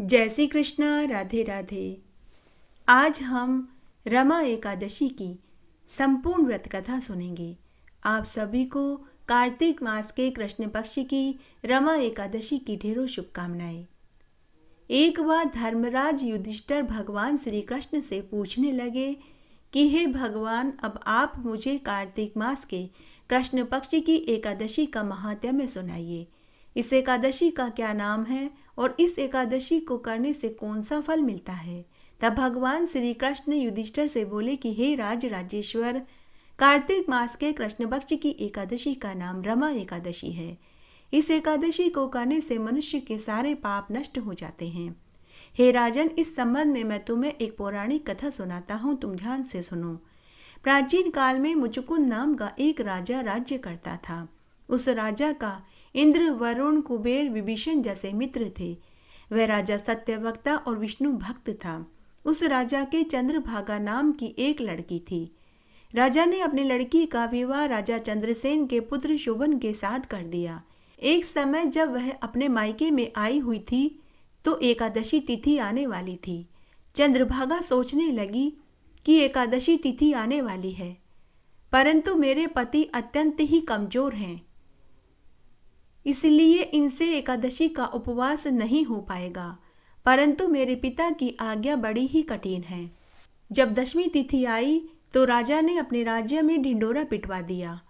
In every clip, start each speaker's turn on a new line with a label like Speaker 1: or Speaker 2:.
Speaker 1: जय श्री कृष्णा राधे राधे आज हम रमा एकादशी की संपूर्ण व्रत कथा सुनेंगे आप सभी को कार्तिक मास के कृष्ण पक्ष की रमा एकादशी की ढेरों शुभकामनाएं एक बार धर्मराज युधिष्ठर भगवान श्री कृष्ण से पूछने लगे कि हे भगवान अब आप मुझे कार्तिक मास के कृष्ण पक्ष की एकादशी का महात्म्य सुनाइए इस एकादशी का क्या नाम है और इस एकादशी को करने से कौन सा फल मिलता है तब भगवान श्री कृष्ण युधिष्ठर से बोले कि हे राज राजेश्वर कार्तिक मास के कृष्ण भक्ष की एकादशी का नाम रमा एकादशी है इस एकादशी को करने से मनुष्य के सारे पाप नष्ट हो जाते हैं हे राजन इस संबंध में मैं तुम्हें एक पौराणिक कथा सुनाता हूँ तुम ध्यान से सुनो प्राचीन काल में मुचुकुंद नाम का एक राजा राज्य करता था उस राजा का इंद्र वरुण कुबेर विभीषण जैसे मित्र थे वह राजा सत्यवक्ता और विष्णु भक्त था उस राजा के चंद्रभागा नाम की एक लड़की थी राजा ने अपनी लड़की का विवाह राजा चंद्रसेन के पुत्र शोभन के साथ कर दिया एक समय जब वह अपने मायके में आई हुई थी तो एकादशी तिथि आने वाली थी चंद्रभागा सोचने लगी कि एकादशी तिथि आने वाली है परंतु मेरे पति अत्यंत ही कमजोर हैं इसलिए इनसे एकादशी का उपवास नहीं हो पाएगा परंतु मेरे पिता की आज्ञा बड़ी ही कठिन है जब दशमी तिथि आई तो राजा ने अपने राज्य में ढिंडोरा पिटवा दिया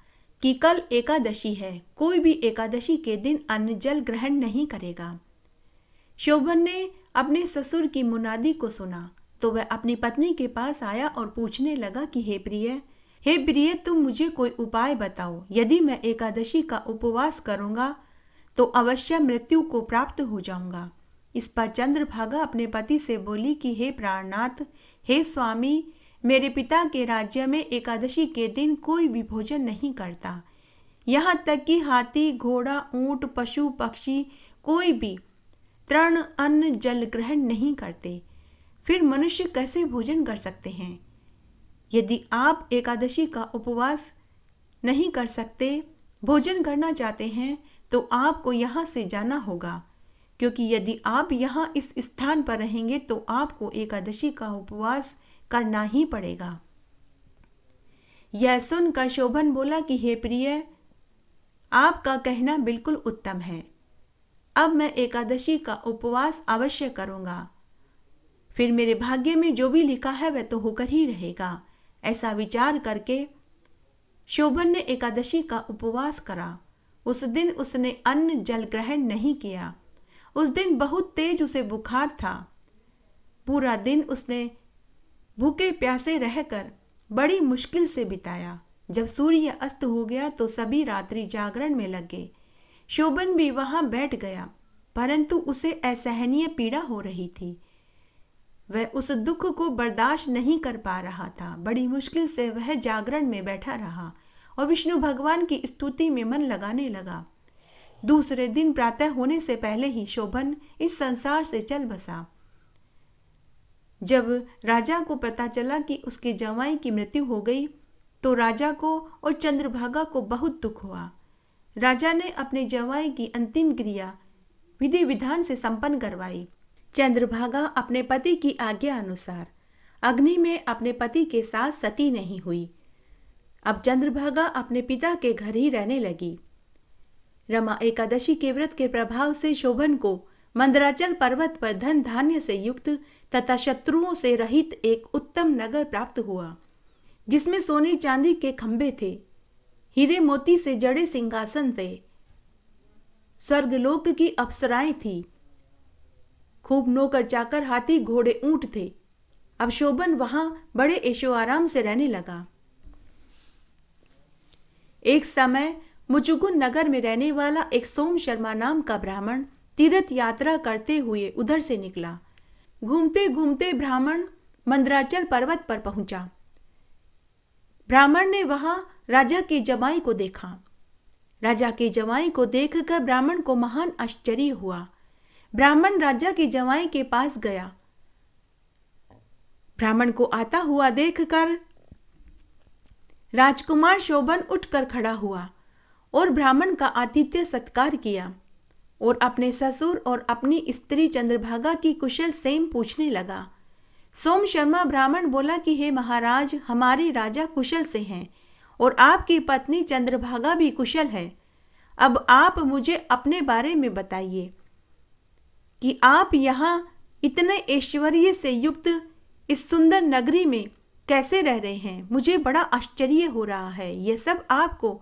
Speaker 1: कि कल एकादशी है कोई भी एकादशी के दिन अन्न जल ग्रहण नहीं करेगा शोभन ने अपने ससुर की मुनादी को सुना तो वह अपनी पत्नी के पास आया और पूछने लगा कि हे प्रिय हे प्रिय तुम मुझे कोई उपाय बताओ यदि मैं एकादशी का उपवास करूँगा तो अवश्य मृत्यु को प्राप्त हो जाऊँगा इस पर चंद्रभागा अपने पति से बोली कि हे प्राणनाथ हे स्वामी मेरे पिता के राज्य में एकादशी के दिन कोई भी भोजन नहीं करता यहाँ तक कि हाथी घोड़ा ऊंट पशु पक्षी कोई भी तृण अन्न जल ग्रहण नहीं करते फिर मनुष्य कैसे भोजन कर सकते हैं यदि आप एकादशी का उपवास नहीं कर सकते भोजन करना चाहते हैं तो आपको यहाँ से जाना होगा क्योंकि यदि आप यहाँ इस स्थान पर रहेंगे तो आपको एकादशी का उपवास करना ही पड़ेगा यह सुनकर शोभन बोला कि हे प्रिय आपका कहना बिल्कुल उत्तम है अब मैं एकादशी का उपवास अवश्य करूँगा फिर मेरे भाग्य में जो भी लिखा है वह तो होकर ही रहेगा ऐसा विचार करके शोभन ने एकादशी का उपवास करा उस दिन उसने अन्न जल ग्रहण नहीं किया उस दिन बहुत तेज उसे बुखार था पूरा दिन उसने भूखे प्यासे रहकर बड़ी मुश्किल से बिताया जब सूर्य अस्त हो गया तो सभी रात्रि जागरण में लग गए शोभन भी वहाँ बैठ गया परंतु उसे असहनीय पीड़ा हो रही थी वह उस दुख को बर्दाश्त नहीं कर पा रहा था बड़ी मुश्किल से वह जागरण में बैठा रहा और विष्णु भगवान की स्तुति में मन लगाने लगा दूसरे दिन प्रातः होने से पहले ही शोभन इस संसार से चल बसा जब राजा को पता चला कि उसके जवाई की मृत्यु हो गई तो राजा को और चंद्रभागा को बहुत दुख हुआ राजा ने अपने जवाई की अंतिम क्रिया विधि विधान से संपन्न करवाई चंद्रभागा अपने पति की आज्ञा अनुसार अग्नि में अपने पति के साथ सती नहीं हुई अब चंद्रभागा अपने पिता के घर ही रहने लगी रमा एकादशी के व्रत के प्रभाव से शोभन को मंदराचल पर्वत पर धन धान्य से युक्त तथा शत्रुओं से रहित एक उत्तम नगर प्राप्त हुआ जिसमें सोने चांदी के खंभे थे हीरे मोती से जड़े सिंहासन थे स्वर्गलोक की अप्सराएं थीं खूब नोकर चाकर हाथी घोड़े ऊंट थे अब शोभन वहां बड़े ऐशो आराम से रहने लगा एक समय मुचुगुन नगर में रहने वाला एक सोम शर्मा नाम का ब्राह्मण तीर्थ यात्रा करते हुए उधर से निकला घूमते घूमते ब्राह्मण मंदराचल पर्वत पर पहुंचा ब्राह्मण ने वहां राजा की जमाई को देखा राजा की जमाई को देखकर ब्राह्मण को महान आश्चर्य हुआ ब्राह्मण राजा की जवाई के पास गया ब्राह्मण को आता हुआ देखकर राजकुमार शोभन उठकर खड़ा हुआ और ब्राह्मण का आतिथ्य सत्कार किया और अपने ससुर और अपनी स्त्री चंद्रभागा की कुशल सेम पूछने लगा सोम शर्मा ब्राह्मण बोला कि हे महाराज हमारे राजा कुशल से हैं और आपकी पत्नी चंद्रभागा भी कुशल है अब आप मुझे अपने बारे में बताइए कि आप यहाँ इतने ऐश्वर्य से युक्त इस सुंदर नगरी में कैसे रह रहे हैं मुझे बड़ा आश्चर्य हो रहा है यह सब आपको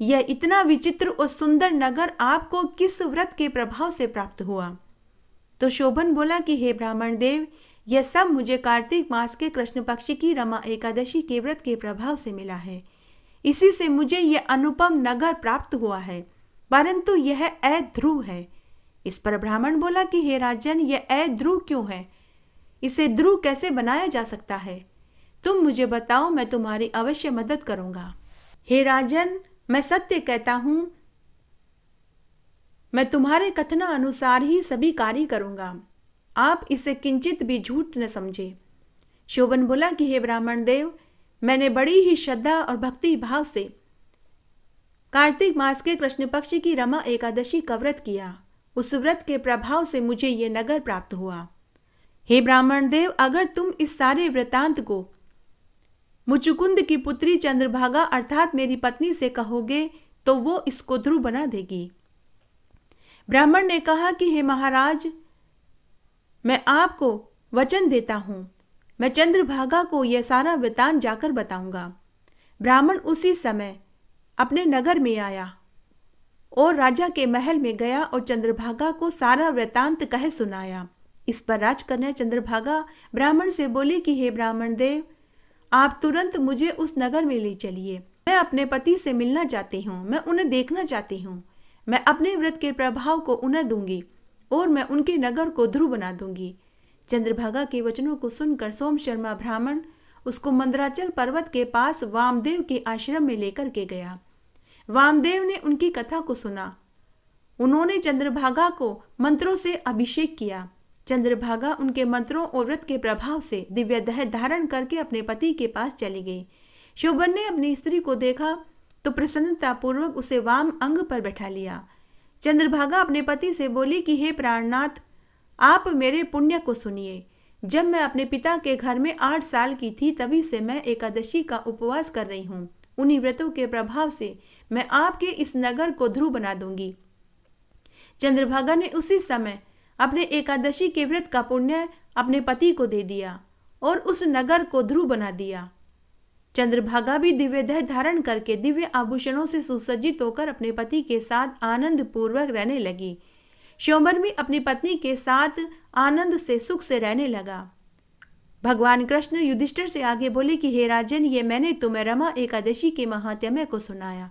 Speaker 1: यह इतना विचित्र और सुंदर नगर आपको किस व्रत के प्रभाव से प्राप्त हुआ तो शोभन बोला कि हे ब्राह्मण देव यह सब मुझे कार्तिक मास के कृष्ण पक्ष की रमा एकादशी के व्रत के प्रभाव से मिला है इसी से मुझे यह अनुपम नगर प्राप्त हुआ है परंतु यह अध्रुव है इस पर ब्राह्मण बोला कि हे राजन यह ध्रुव क्यों है इसे ध्रुव कैसे बनाया जा सकता है तुम मुझे बताओ मैं तुम्हारी अवश्य मदद करूंगा हे राजन मैं सत्य कहता हूं मैं तुम्हारे कथना अनुसार ही सभी कार्य करूंगा आप इसे किंचित भी झूठ न समझे शोभन बोला कि हे ब्राह्मण देव मैंने बड़ी ही श्रद्धा और भक्ति भाव से कार्तिक मास के कृष्ण पक्ष की रमा एकादशी का व्रत किया उस व्रत के प्रभाव से मुझे ये नगर प्राप्त हुआ हे ब्राह्मण देव अगर तुम इस सारे वृतांत को मुचुकुंद की पुत्री चंद्रभागा अर्थात मेरी पत्नी से कहोगे तो वो इसको ध्रुव बना देगी ब्राह्मण ने कहा कि हे महाराज मैं आपको वचन देता हूं मैं चंद्रभागा को यह सारा वृतांत जाकर बताऊंगा ब्राह्मण उसी समय अपने नगर में आया और राजा के महल में गया और चंद्रभागा को सारा वृतांत कह सुनाया इस पर राजकन्या चंद्रभागा ब्राह्मण से बोली कि हे ब्राह्मण देव आप तुरंत मुझे उस नगर में ले चलिए मैं अपने पति से मिलना चाहती हूँ मैं उन्हें देखना चाहती हूँ मैं अपने व्रत के प्रभाव को उन्हें दूंगी और मैं उनके नगर को ध्रुव बना दूंगी चंद्रभागा के वचनों को सुनकर सोम शर्मा ब्राह्मण उसको मंदराचल पर्वत के पास वामदेव के आश्रम में लेकर के गया वामदेव ने उनकी कथा को सुना उन्होंने चंद्रभागा को मंत्रों से अभिषेक किया चंद्रभागा उनके मंत्रों और व्रत के प्रभाव से दिव्य दह धारण करके अपने पति के पास चली गई शोभन ने अपनी स्त्री को देखा तो पूर्वक उसे वाम अंग पर बैठा लिया चंद्रभागा अपने पति से बोली कि हे प्राणनाथ आप मेरे पुण्य को सुनिए जब मैं अपने पिता के घर में आठ साल की थी तभी से मैं एकादशी का उपवास कर रही हूँ उन्हीं व्रतों के प्रभाव से मैं आपके इस नगर को ध्रुव बना दूंगी चंद्रभागा ने उसी समय अपने एकादशी के व्रत का पुण्य अपने पति को दे दिया और उस नगर को ध्रुव बना दिया चंद्रभागा भी दिव्य देह धारण करके दिव्य आभूषणों से सुसज्जित होकर अपने पति के साथ आनंद पूर्वक रहने लगी श्योमर भी अपनी पत्नी के साथ आनंद से सुख से रहने लगा भगवान कृष्ण युधिष्ठिर से आगे बोले कि हे राजन ये मैंने तुम्हें रमा एकादशी के महात्म्य को सुनाया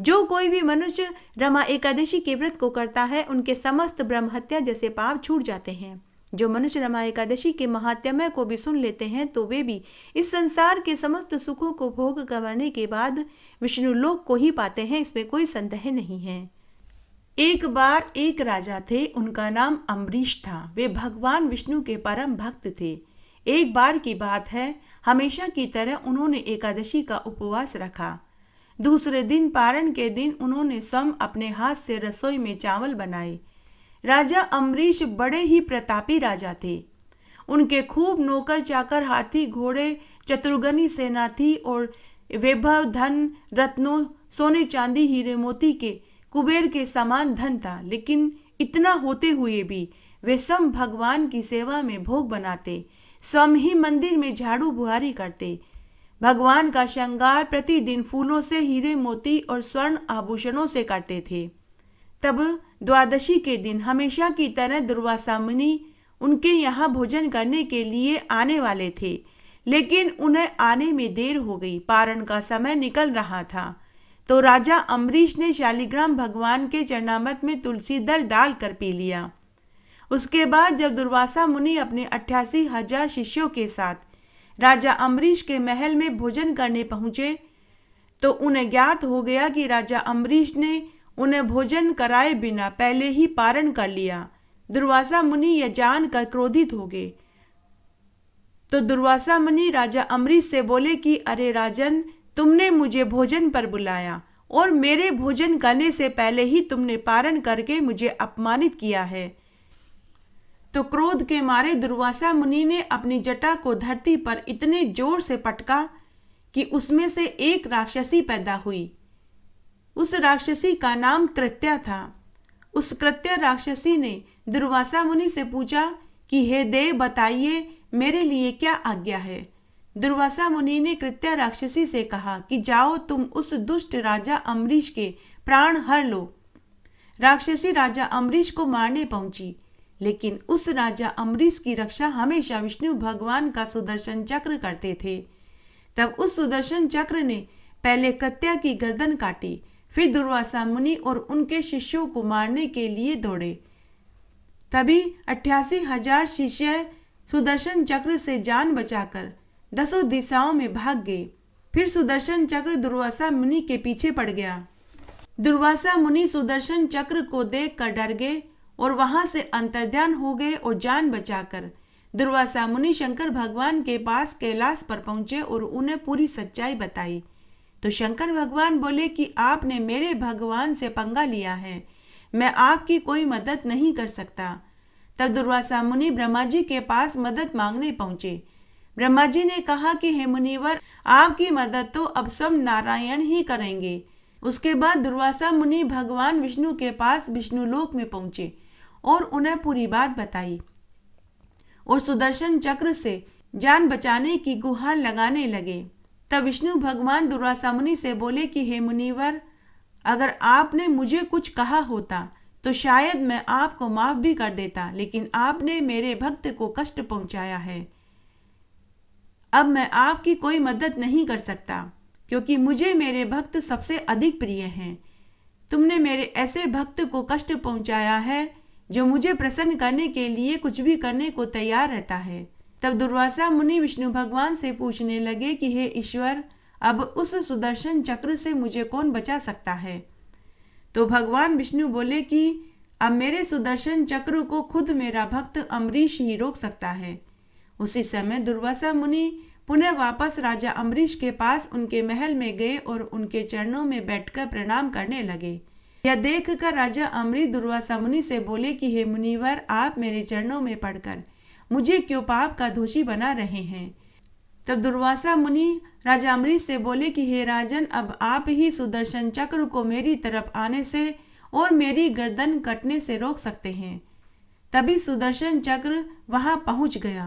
Speaker 1: जो कोई भी मनुष्य रमा एकादशी के व्रत को करता है उनके समस्त ब्रह्म हत्या जैसे पाप छूट जाते हैं जो मनुष्य रमा एकादशी के महात्म्य को भी सुन लेते हैं तो वे भी इस संसार के समस्त सुखों को भोग करने के बाद विष्णु लोक को ही पाते हैं इसमें कोई संदेह नहीं है एक बार एक राजा थे उनका नाम अम्बरीश था वे भगवान विष्णु के परम भक्त थे एक बार की बात है हमेशा की तरह उन्होंने एकादशी का उपवास रखा दूसरे दिन पारण के दिन उन्होंने स्वयं अपने हाथ से रसोई में चावल बनाए राजा अम्बरीश बड़े ही प्रतापी राजा थे उनके खूब नौकर चाकर हाथी घोड़े चतुर्गनी सेना थी और वैभव धन रत्नों सोने चांदी हीरे मोती के कुबेर के समान धन था लेकिन इतना होते हुए भी वे स्वयं भगवान की सेवा में भोग बनाते स्वयं ही मंदिर में झाड़ू बुहारी करते भगवान का श्रृंगार प्रतिदिन फूलों से हीरे मोती और स्वर्ण आभूषणों से करते थे तब द्वादशी के दिन हमेशा की तरह दुर्वासा मुनि उनके यहाँ भोजन करने के लिए आने वाले थे लेकिन उन्हें आने में देर हो गई पारण का समय निकल रहा था तो राजा अम्बरीश ने शालिग्राम भगवान के चरणामत में तुलसी दल डाल कर पी लिया उसके बाद जब दुर्वासा मुनि अपने अट्ठासी हजार शिष्यों के साथ राजा अम्बरीश के महल में भोजन करने पहुंचे तो उन्हें ज्ञात हो गया कि राजा अम्बरीश ने उन्हें भोजन कराए बिना पहले ही पारण कर लिया दुर्वासा मुनि यह जान कर क्रोधित हो गए तो दुर्वासा मुनि राजा अम्बरीश से बोले कि अरे राजन तुमने मुझे भोजन पर बुलाया और मेरे भोजन करने से पहले ही तुमने पारण करके मुझे अपमानित किया है तो क्रोध के मारे दुर्वासा मुनि ने अपनी जटा को धरती पर इतने जोर से पटका कि उसमें से एक राक्षसी पैदा हुई उस राक्षसी का नाम कृत्या था उस कृत्य राक्षसी ने दुर्वासा मुनि से पूछा कि हे देव बताइए मेरे लिए क्या आज्ञा है दुर्वासा मुनि ने कृत्या राक्षसी से कहा कि जाओ तुम उस दुष्ट राजा अम्बरीश के प्राण हर लो राक्षसी राजा अम्बरीश को मारने पहुंची लेकिन उस राजा अम्बरीश की रक्षा हमेशा विष्णु भगवान का सुदर्शन चक्र करते थे तब उस सुदर्शन चक्र ने पहले कत्या की गर्दन काटी फिर दुर्वासा मुनि और उनके शिष्यों को मारने के लिए दौड़े तभी अठासी हजार शिष्य सुदर्शन चक्र से जान बचाकर दसों दिशाओं में भाग गए फिर सुदर्शन चक्र दुर्वासा मुनि के पीछे पड़ गया दुर्वासा मुनि सुदर्शन चक्र को देख कर डर गए और वहाँ से अंतर्ध्यान हो गए और जान बचाकर दुर्वासा मुनि शंकर भगवान के पास कैलाश पर पहुंचे और उन्हें पूरी सच्चाई बताई तो शंकर भगवान बोले कि आपने मेरे भगवान से पंगा लिया है मैं आपकी कोई मदद नहीं कर सकता तब दुर्वासा मुनि ब्रह्मा जी के पास मदद मांगने पहुंचे ब्रह्मा जी ने कहा कि हे मुनिवर आपकी मदद तो अब स्व नारायण ही करेंगे उसके बाद दुर्वासा मुनि भगवान विष्णु के पास विष्णुलोक में पहुंचे और उन्हें पूरी बात बताई और सुदर्शन चक्र से जान बचाने की गुहार लगाने लगे तब विष्णु भगवान दुर्वासा मुनि से बोले कि हे मुनिवर अगर आपने मुझे कुछ कहा होता तो शायद मैं आपको माफ भी कर देता लेकिन आपने मेरे भक्त को कष्ट पहुंचाया है अब मैं आपकी कोई मदद नहीं कर सकता क्योंकि मुझे मेरे भक्त सबसे अधिक प्रिय हैं तुमने मेरे ऐसे भक्त को कष्ट पहुंचाया है जो मुझे प्रसन्न करने के लिए कुछ भी करने को तैयार रहता है तब दुर्वासा मुनि विष्णु भगवान से पूछने लगे कि हे ईश्वर अब उस सुदर्शन चक्र से मुझे कौन बचा सकता है तो भगवान विष्णु बोले कि अब मेरे सुदर्शन चक्र को खुद मेरा भक्त अम्बरीश ही रोक सकता है उसी समय दुर्वासा मुनि पुनः वापस राजा अम्बरीश के पास उनके महल में गए और उनके चरणों में बैठकर प्रणाम करने लगे यह देखकर राजा अमृत दुर्वासा मुनि से बोले कि हे मुनिवर आप मेरे चरणों में पड़कर मुझे क्यों पाप का दोषी बना रहे हैं तब दुर्वासा मुनि राजा अमृत से बोले कि हे राजन अब आप ही सुदर्शन चक्र को मेरी तरफ आने से और मेरी गर्दन कटने से रोक सकते हैं तभी सुदर्शन चक्र वहां पहुंच गया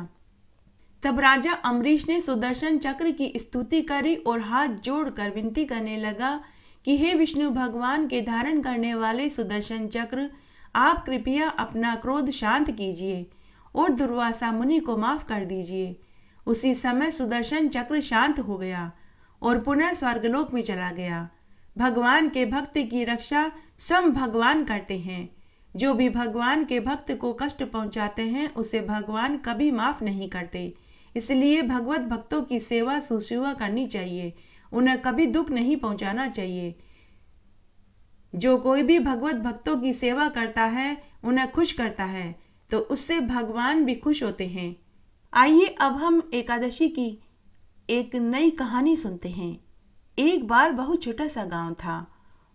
Speaker 1: तब राजा अमरीश ने सुदर्शन चक्र की स्तुति करी और हाथ जोड़कर विनती करने लगा कि हे विष्णु भगवान के धारण करने वाले सुदर्शन चक्र आप कृपया अपना क्रोध शांत कीजिए और दुर्वासा मुनि को माफ कर दीजिए उसी समय सुदर्शन चक्र शांत हो गया और पुनः स्वर्गलोक में चला गया भगवान के भक्त की रक्षा स्वयं भगवान करते हैं जो भी भगवान के भक्त को कष्ट पहुंचाते हैं उसे भगवान कभी माफ नहीं करते इसलिए भगवत भक्तों की सेवा सुशिवा करनी चाहिए उन्हें कभी दुख नहीं पहुंचाना चाहिए जो कोई भी भगवत भक्तों की सेवा करता है उन्हें खुश करता है तो उससे भगवान भी खुश होते हैं आइए अब हम एकादशी की एक नई कहानी सुनते हैं एक बार बहुत छोटा सा गांव था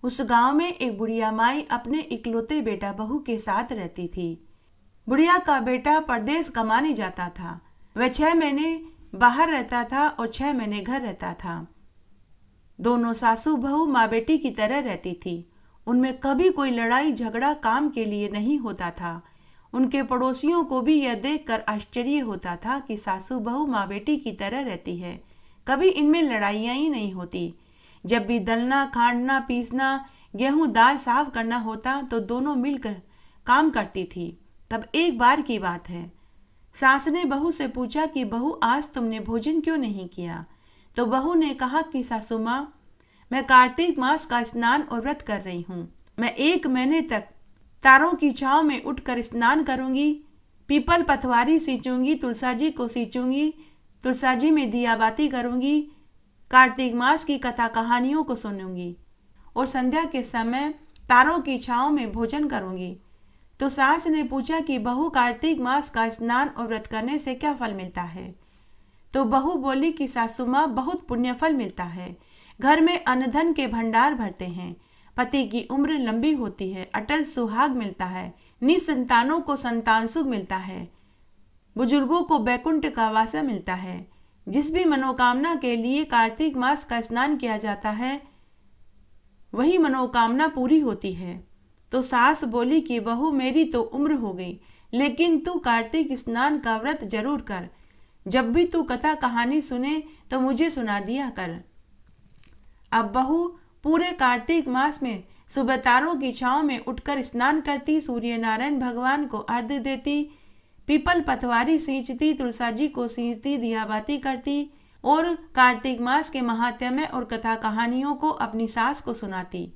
Speaker 1: उस गांव में एक बुढ़िया माई अपने इकलौते बेटा बहू के साथ रहती थी बुढ़िया का बेटा परदेश कमाने जाता था वह छह महीने बाहर रहता था और छह महीने घर रहता था दोनों सासू बहू माँ बेटी की तरह रहती थी उनमें कभी कोई लड़ाई झगड़ा काम के लिए नहीं होता था उनके पड़ोसियों को भी यह देखकर आश्चर्य होता था कि सासू बहू माँ बेटी की तरह रहती है कभी इनमें लड़ाइयाँ ही नहीं होती जब भी दलना खाँडना पीसना गेहूं दाल साफ करना होता तो दोनों मिलकर काम करती थी तब एक बार की बात है सास ने बहू से पूछा कि बहू आज तुमने भोजन क्यों नहीं किया तो बहू ने कहा कि सासू माँ मैं कार्तिक मास का स्नान और व्रत कर रही हूँ मैं एक महीने तक तारों की छाव में उठकर स्नान करूँगी पीपल पथवारी सींचूंगी तुलसा जी को सींचूंगी तुलसा जी में दियाबाती करूँगी कार्तिक मास की कथा कहानियों को सुनूंगी और संध्या के समय तारों की छाव में भोजन करूँगी तो सास ने पूछा कि बहू कार्तिक मास का स्नान और व्रत करने से क्या फल मिलता है तो बहु बोली की सासू माँ बहुत पुण्यफल मिलता है घर में अन्नधन के भंडार भरते हैं पति की उम्र लंबी होती है अटल सुहाग मिलता है निसंतानों को संतान सुख मिलता है बुजुर्गों को बैकुंठ का वासा मिलता है जिस भी मनोकामना के लिए कार्तिक मास का स्नान किया जाता है वही मनोकामना पूरी होती है तो सास बोली कि बहू मेरी तो उम्र हो गई लेकिन तू कार्तिक स्नान का व्रत जरूर कर जब भी तू कथा कहानी सुने तो मुझे सुना दिया कर अब बहू पूरे कार्तिक मास में सुबह तारों की छाँव में उठकर स्नान करती सूर्य नारायण भगवान को अर्घ्य देती पीपल पथवारी सींचती तुलसा जी को सींचती दियाबाती करती और कार्तिक मास के महात्म्य और कथा कहानियों को अपनी सास को सुनाती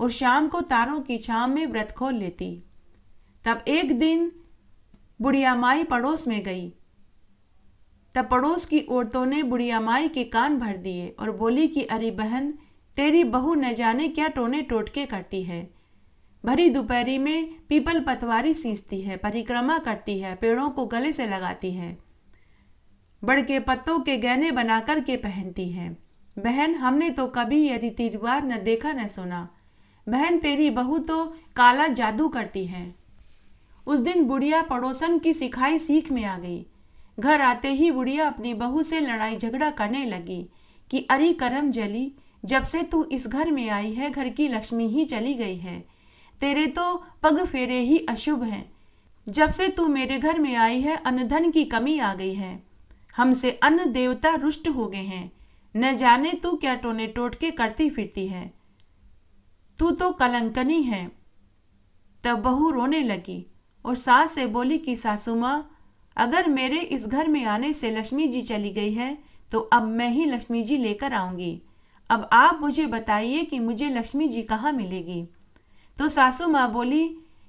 Speaker 1: और शाम को तारों की छाव में व्रत खोल लेती तब एक दिन बुढ़िया माई पड़ोस में गई तब पड़ोस की औरतों ने बुढ़िया माई के कान भर दिए और बोली कि अरे बहन तेरी बहू न जाने क्या टोने टोटके करती है भरी दोपहरी में पीपल पतवारी सींचती है परिक्रमा करती है पेड़ों को गले से लगाती है बड़ के पत्तों के गहने बना कर के पहनती है बहन हमने तो कभी यह रीति रिवाज न देखा न सुना बहन तेरी बहू तो काला जादू करती है उस दिन बुढ़िया पड़ोसन की सिखाई सीख में आ गई घर आते ही बुढ़िया अपनी बहू से लड़ाई झगड़ा करने लगी कि अरे करम जली जब से तू इस घर में आई है घर की लक्ष्मी ही चली गई है तेरे तो पग फेरे ही अशुभ हैं जब से तू मेरे घर में आई है अन्नधन की कमी आ गई है हमसे अन्न देवता रुष्ट हो गए हैं न जाने तू क्या टोने टोटके करती फिरती है तू तो कलंकनी है तब बहू रोने लगी और सास से बोली कि सासू माँ अगर मेरे इस घर में आने से लक्ष्मी जी चली गई है तो अब मैं ही लक्ष्मी जी लेकर आऊँगी अब आप मुझे बताइए कि मुझे लक्ष्मी जी कहाँ मिलेगी तो सासू माँ बोली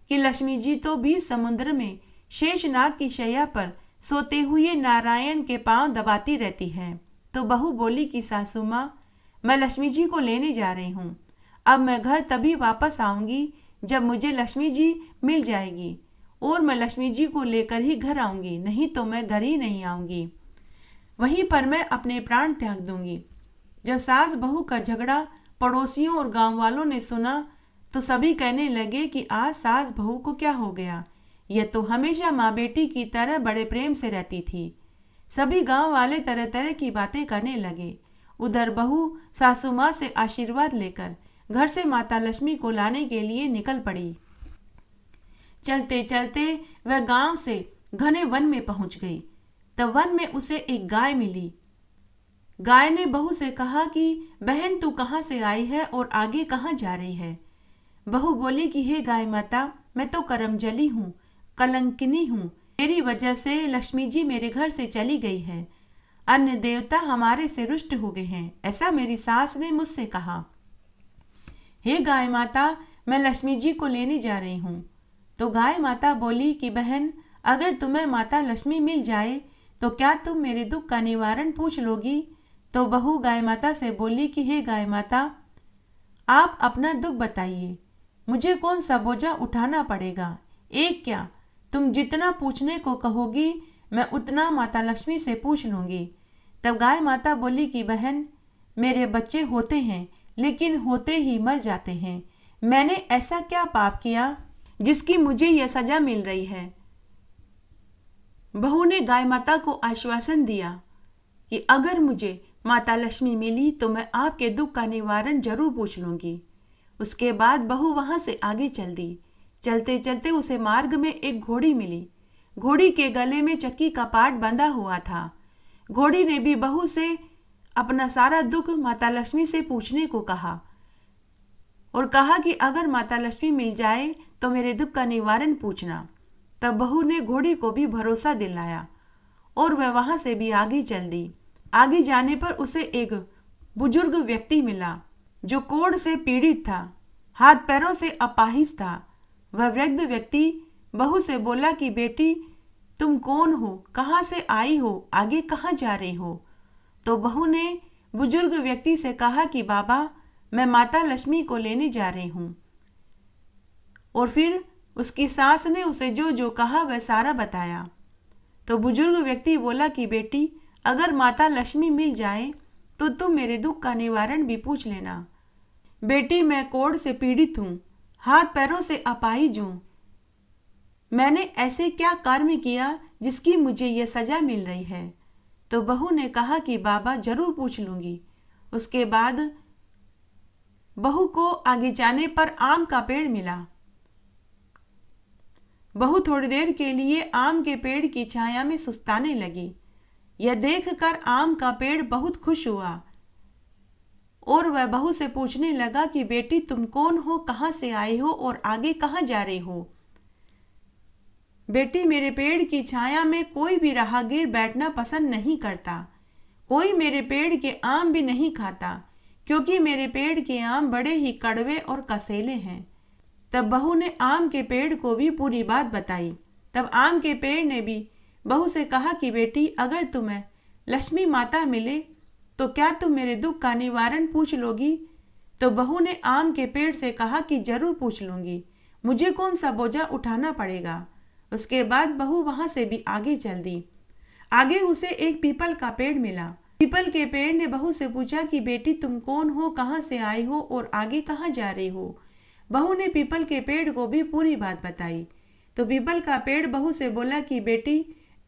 Speaker 1: कि लक्ष्मी जी तो भी समुद्र में शेषनाग की शैया पर सोते हुए नारायण के पांव दबाती रहती है तो बहू बोली कि सासू माँ मैं लक्ष्मी जी को लेने जा रही हूँ अब मैं घर तभी वापस आऊँगी जब मुझे लक्ष्मी जी मिल जाएगी और मैं लक्ष्मी जी को लेकर ही घर आऊंगी नहीं तो मैं घर ही नहीं आऊंगी वहीं पर मैं अपने प्राण त्याग दूंगी जब सास बहू का झगड़ा पड़ोसियों और गांव वालों ने सुना तो सभी कहने लगे कि आज सास बहू को क्या हो गया यह तो हमेशा माँ बेटी की तरह बड़े प्रेम से रहती थी सभी गांव वाले तरह तरह की बातें करने लगे उधर बहू सासू माँ से आशीर्वाद लेकर घर से माता लक्ष्मी को लाने के लिए निकल पड़ी चलते चलते वह गांव से घने वन में पहुंच गई तब वन में उसे एक गाय मिली गाय ने बहू से कहा कि बहन तू कहाँ से आई है और आगे कहाँ जा रही है बहू बोली कि हे गाय माता मैं तो करमजली हूँ कलंकिनी हूँ मेरी वजह से लक्ष्मी जी मेरे घर से चली गई है अन्य देवता हमारे से रुष्ट हो गए हैं ऐसा मेरी सास ने मुझसे कहा हे गाय माता मैं लक्ष्मी जी को लेने जा रही हूँ तो गाय माता बोली कि बहन अगर तुम्हें माता लक्ष्मी मिल जाए तो क्या तुम मेरे दुख का निवारण पूछ लोगी तो बहू गाय माता से बोली कि हे गाय माता आप अपना दुख बताइए मुझे कौन सा बोझा उठाना पड़ेगा एक क्या तुम जितना पूछने को कहोगी मैं उतना माता लक्ष्मी से पूछ लूँगी तब गाय माता बोली कि बहन मेरे बच्चे होते हैं लेकिन होते ही मर जाते हैं मैंने ऐसा क्या पाप किया जिसकी मुझे यह सजा मिल रही है बहू ने गाय माता को आश्वासन दिया कि अगर मुझे माता लक्ष्मी मिली तो मैं आपके दुख का निवारण जरूर पूछ लूंगी उसके बाद बहू वहां से आगे चल दी चलते चलते उसे मार्ग में एक घोड़ी मिली घोड़ी के गले में चक्की का पाट बंधा हुआ था घोड़ी ने भी बहू से अपना सारा दुख माता लक्ष्मी से पूछने को कहा और कहा कि अगर माता लक्ष्मी मिल जाए तो मेरे दुख का निवारण पूछना तब बहू ने घोड़ी को भी भरोसा दिलाया और वह वहाँ से भी आगे चल दी आगे जाने पर उसे एक बुजुर्ग व्यक्ति मिला जो कोड़ से पीड़ित था हाथ पैरों से अपाहिज था वह वृद्ध व्यक्ति बहू से बोला कि बेटी तुम कौन हो कहाँ से आई हो आगे कहाँ जा रही हो तो बहू ने बुजुर्ग व्यक्ति से कहा कि बाबा मैं माता लक्ष्मी को लेने जा रही हूँ और फिर उसकी सास ने उसे जो जो कहा वह सारा बताया तो बुजुर्ग व्यक्ति बोला कि बेटी अगर माता लक्ष्मी मिल जाए तो तुम मेरे दुख का निवारण भी पूछ लेना बेटी मैं कोड़ से पीड़ित हूँ हाथ पैरों से अपाहिज जू मैंने ऐसे क्या कर्म किया जिसकी मुझे यह सजा मिल रही है तो बहू ने कहा कि बाबा जरूर पूछ लूंगी उसके बाद बहू को आगे जाने पर आम का पेड़ मिला बहू थोड़ी देर के लिए आम के पेड़ की छाया में सुस्ताने लगी यह देखकर आम का पेड़ बहुत खुश हुआ और वह बहू से पूछने लगा कि बेटी तुम कौन हो कहाँ से आए हो और आगे कहाँ जा रही हो बेटी मेरे पेड़ की छाया में कोई भी राहगीर बैठना पसंद नहीं करता कोई मेरे पेड़ के आम भी नहीं खाता क्योंकि मेरे पेड़ के आम बड़े ही कड़वे और कसेले हैं तब बहू ने आम के पेड़ को भी पूरी बात बताई तब आम के पेड़ ने भी बहू से कहा कि बेटी अगर तुम्हें लक्ष्मी माता मिले तो क्या तुम मेरे दुख का निवारण पूछ लोगी तो बहू ने आम के पेड़ से कहा कि जरूर पूछ लूँगी मुझे कौन सा बोझा उठाना पड़ेगा उसके बाद बहू वहाँ से भी आगे चल दी आगे उसे एक पीपल का पेड़ मिला पीपल के पेड़ ने बहू से पूछा कि बेटी तुम कौन हो कहाँ से आई हो और आगे कहाँ जा रही हो बहू ने पीपल के पेड़ को भी पूरी बात बताई तो पीपल का पेड़ बहू से बोला कि बेटी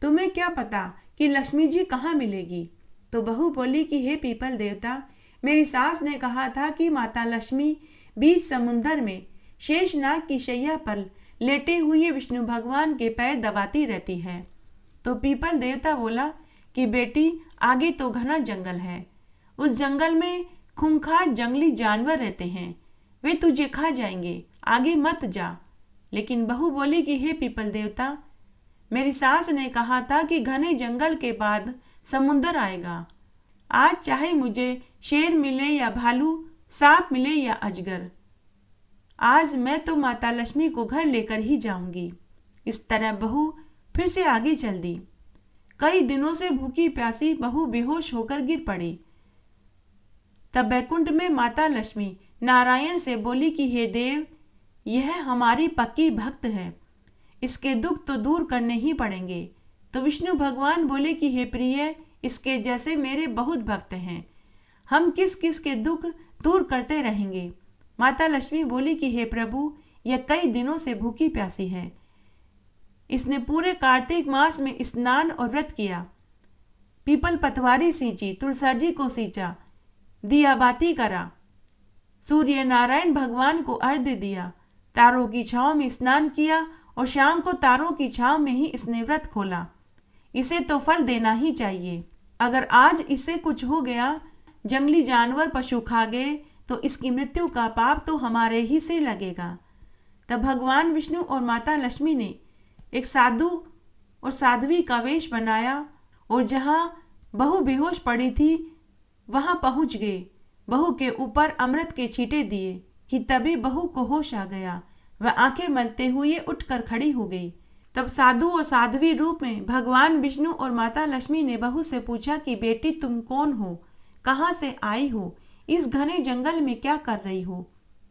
Speaker 1: तुम्हें क्या पता कि लक्ष्मी जी कहाँ मिलेगी तो बहू बोली कि हे पीपल देवता मेरी सास ने कहा था कि माता लक्ष्मी बीच समुंदर में शेषनाग की शैया पर लेटे हुए विष्णु भगवान के पैर दबाती रहती है तो पीपल देवता बोला कि बेटी आगे तो घना जंगल है उस जंगल में खूंखार जंगली जानवर रहते हैं वे तुझे खा जाएंगे आगे मत जा लेकिन बहू बोली कि हे पीपल देवता मेरी सास ने कहा था कि घने जंगल के बाद समुंदर आएगा आज चाहे मुझे शेर मिले या भालू सांप मिले या अजगर आज मैं तो माता लक्ष्मी को घर लेकर ही जाऊंगी इस तरह बहू फिर से आगे चल दी कई दिनों से भूखी प्यासी बहु बेहोश होकर गिर पड़ी तब बैकुंठ में माता लक्ष्मी नारायण से बोली कि हे देव यह हमारी पक्की भक्त है इसके दुख तो दूर करने ही पड़ेंगे तो विष्णु भगवान बोले कि हे प्रिय इसके जैसे मेरे बहुत भक्त हैं हम किस किस के दुख दूर करते रहेंगे माता लक्ष्मी बोली कि हे प्रभु यह कई दिनों से भूखी प्यासी है इसने पूरे कार्तिक मास में स्नान और व्रत किया पीपल पथवारी सींची तुलसा जी को सींचा दियाबाती करा सूर्य नारायण भगवान को अर्घ्य दिया तारों की छाव में स्नान किया और शाम को तारों की छाव में ही इसने व्रत खोला इसे तो फल देना ही चाहिए अगर आज इसे कुछ हो गया जंगली जानवर पशु खा गए तो इसकी मृत्यु का पाप तो हमारे ही सिर लगेगा तब भगवान विष्णु और माता लक्ष्मी ने एक साधु और साध्वी का वेश बनाया और जहाँ बहू बेहोश पड़ी थी वहाँ पहुँच गए बहू के ऊपर अमृत के छींटे दिए कि तभी बहू को होश आ गया वह आंखें मलते हुए उठकर खड़ी हो गई तब साधु और साध्वी रूप में भगवान विष्णु और माता लक्ष्मी ने बहू से पूछा कि बेटी तुम कौन हो कहाँ से आई हो इस घने जंगल में क्या कर रही हो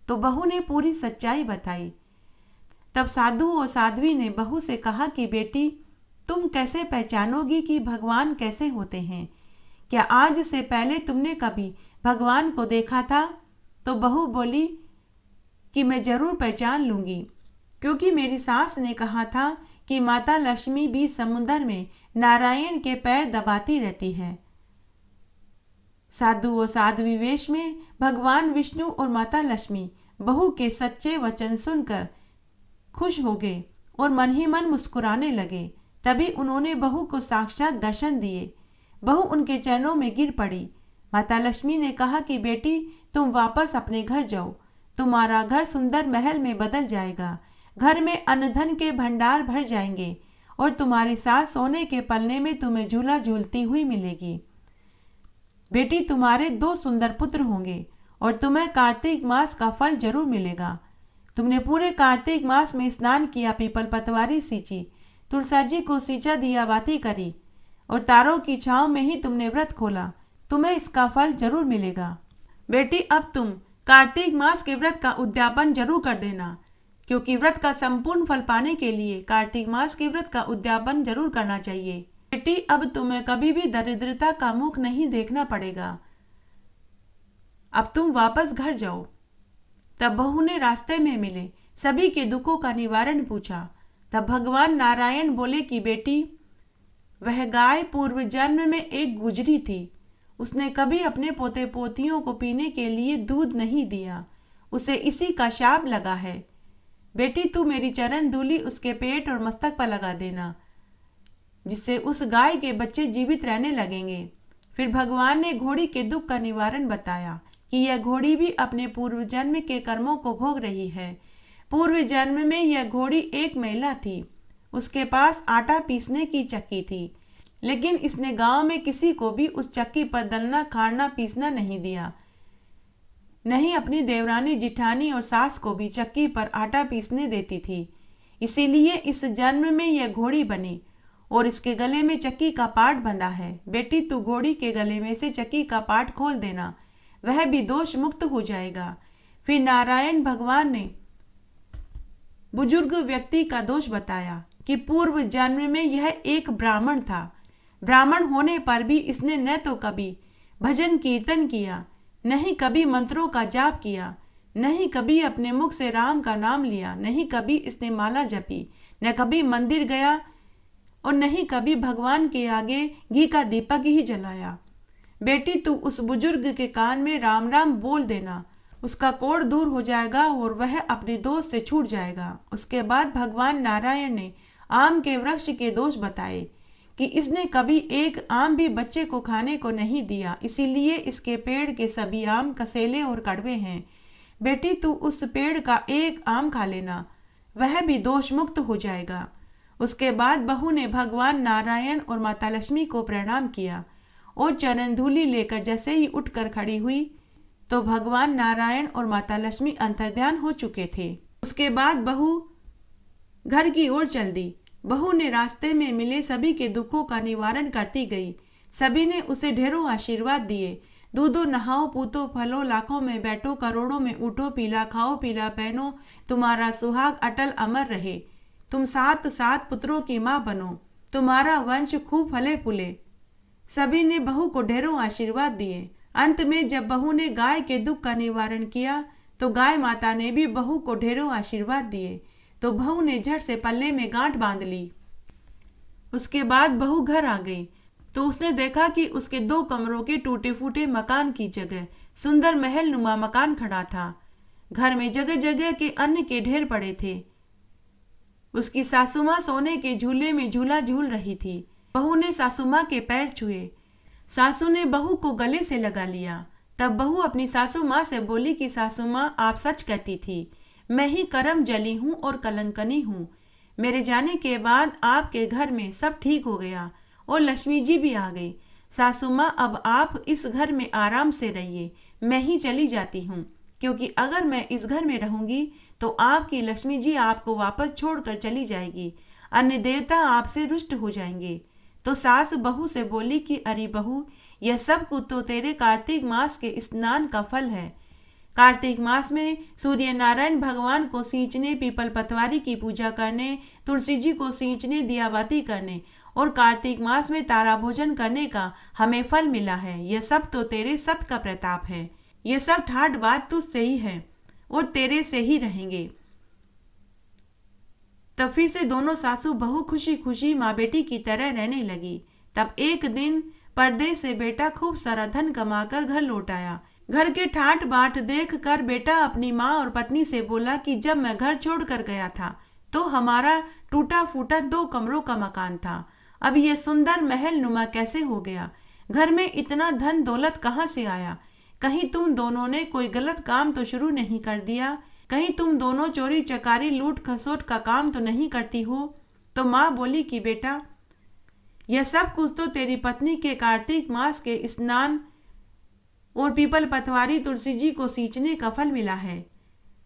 Speaker 1: तो बहू ने पूरी सच्चाई बताई तब साधु और साध्वी ने बहू से कहा कि बेटी तुम कैसे पहचानोगी कि भगवान कैसे होते हैं क्या आज से पहले तुमने कभी भगवान को देखा था तो बहू बोली कि मैं ज़रूर पहचान लूँगी क्योंकि मेरी सास ने कहा था कि माता लक्ष्मी भी समुद्र में नारायण के पैर दबाती रहती है साधु और साध्वी वेश में भगवान विष्णु और माता लक्ष्मी बहू के सच्चे वचन सुनकर खुश हो गए और मन ही मन मुस्कुराने लगे तभी उन्होंने बहू को साक्षात दर्शन दिए बहू उनके चरणों में गिर पड़ी माता लक्ष्मी ने कहा कि बेटी तुम वापस अपने घर जाओ तुम्हारा घर सुंदर महल में बदल जाएगा घर में अन्नधन के भंडार भर जाएंगे और तुम्हारी सास सोने के पलने में तुम्हें झूला झूलती हुई मिलेगी बेटी तुम्हारे दो सुंदर पुत्र होंगे और तुम्हें कार्तिक मास का फल जरूर मिलेगा तुमने पूरे कार्तिक मास में स्नान किया पीपल पतवारी सींची तुलसा जी को सींचा दिया बाती करी और तारों की छाव में ही तुमने व्रत खोला तुम्हें इसका फल जरूर मिलेगा बेटी अब तुम कार्तिक मास के व्रत का उद्यापन जरूर कर देना क्योंकि व्रत का संपूर्ण फल पाने के लिए कार्तिक मास के व्रत का उद्यापन जरूर करना चाहिए बेटी अब तुम्हें कभी भी दरिद्रता का मुख नहीं देखना पड़ेगा अब तुम वापस घर जाओ तब बहू ने रास्ते में मिले सभी के दुखों का निवारण पूछा तब भगवान नारायण बोले कि बेटी वह गाय पूर्व जन्म में एक गुजरी थी उसने कभी अपने पोते पोतियों को पीने के लिए दूध नहीं दिया उसे इसी का शाप लगा है बेटी तू मेरी चरण दूली उसके पेट और मस्तक पर लगा देना जिससे उस गाय के बच्चे जीवित रहने लगेंगे फिर भगवान ने घोड़ी के दुख का निवारण बताया कि यह घोड़ी भी अपने पूर्व जन्म के कर्मों को भोग रही है पूर्व जन्म में यह घोड़ी एक महिला थी उसके पास आटा पीसने की चक्की थी लेकिन इसने गांव में किसी को भी उस चक्की पर दलना खाड़ना पीसना नहीं दिया नहीं अपनी देवरानी जिठानी और सास को भी चक्की पर आटा पीसने देती थी इसीलिए इस जन्म में यह घोड़ी बनी और इसके गले में चक्की का पाठ बंधा है बेटी तू घोड़ी के गले में से चक्की का पाठ खोल देना वह भी दोष मुक्त हो जाएगा फिर नारायण भगवान ने बुजुर्ग व्यक्ति का दोष बताया कि पूर्व जन्म में यह एक ब्राह्मण था ब्राह्मण होने पर भी इसने न तो कभी भजन कीर्तन किया नहीं कभी मंत्रों का जाप किया नहीं कभी अपने मुख से राम का नाम लिया नहीं कभी इसने माला जपी न कभी मंदिर गया और नहीं कभी भगवान के आगे घी का दीपक ही जलाया बेटी तू उस बुजुर्ग के कान में राम राम बोल देना उसका कोड़ दूर हो जाएगा और वह अपने दोष से छूट जाएगा उसके बाद भगवान नारायण ने आम के वृक्ष के दोष बताए कि इसने कभी एक आम भी बच्चे को खाने को नहीं दिया इसीलिए इसके पेड़ के सभी आम कसेले और कड़वे हैं बेटी तू उस पेड़ का एक आम खा लेना वह भी दोष मुक्त हो जाएगा उसके बाद बहू ने भगवान नारायण और माता लक्ष्मी को प्रणाम किया और चरण धूली लेकर जैसे ही उठकर खड़ी हुई तो भगवान नारायण और माता लक्ष्मी अंतर्ध्यान हो चुके थे उसके बाद बहू घर की ओर चल दी बहू ने रास्ते में मिले सभी के दुखों का निवारण करती गई सभी ने उसे ढेरों आशीर्वाद दिए दूधो नहाओ पूतो फलो लाखों में बैठो करोड़ों में उठो पीला खाओ पीला पहनो तुम्हारा सुहाग अटल अमर रहे तुम सात सात पुत्रों की माँ बनो तुम्हारा वंश खूब फले फूले सभी ने बहू को ढेरों आशीर्वाद दिए अंत में जब बहू ने गाय के दुख का निवारण किया तो गाय माता ने भी बहू को ढेरों आशीर्वाद दिए तो बहू ने झट से पल्ले में गांठ बांध ली उसके बाद बहू घर आ गई तो उसने देखा कि उसके दो कमरों के टूटे फूटे मकान की जगह सुंदर महल नुमा मकान खड़ा था घर में जगह जगह के अन्न के ढेर पड़े थे उसकी सासुमा सोने के झूले में झूला झूल रही थी बहू ने सासू माँ के पैर छुए सासू ने बहू को गले से लगा लिया तब बहू अपनी सासू माँ से बोली कि सासू माँ आप सच कहती थी मैं ही करम जली हूँ और कलंकनी हूँ मेरे जाने के बाद आपके घर में सब ठीक हो गया और लक्ष्मी जी भी आ गई सासू माँ अब आप इस घर में आराम से रहिए मैं ही चली जाती हूँ क्योंकि अगर मैं इस घर में रहूँगी तो आपकी लक्ष्मी जी आपको वापस छोड़कर चली जाएगी अन्य देवता आपसे रुष्ट हो जाएंगे तो सास बहू से बोली कि अरे बहू यह सब कुछ तो तेरे कार्तिक मास के स्नान का फल है कार्तिक मास में सूर्य नारायण भगवान को सींचने पीपल पतवारी की पूजा करने तुलसी जी को सींचने दियाबाती करने और कार्तिक मास में तारा भोजन करने का हमें फल मिला है यह सब तो तेरे सत का प्रताप है यह सब ठाठ बात तुझसे ही है और तेरे से ही रहेंगे तब फिर से दोनों सासू बहु खुशी खुशी माँ बेटी की तरह रहने लगी तब एक दिन पर्दे से बेटा खूब सारा धन कमाकर घर लौट आया घर के ठाट बाट देख कर बेटा अपनी माँ और पत्नी से बोला कि जब मैं घर छोड़ कर गया था तो हमारा टूटा फूटा दो कमरों का मकान था अब यह सुंदर महल नुमा कैसे हो गया घर में इतना धन दौलत कहाँ से आया कहीं तुम दोनों ने कोई गलत काम तो शुरू नहीं कर दिया कहीं तुम दोनों चोरी चकारी लूट खसोट का काम तो नहीं करती हो तो माँ बोली कि बेटा यह सब कुछ तो तेरी पत्नी के कार्तिक मास के स्नान और पीपल पथवारी तुलसी जी को सींचने का फल मिला है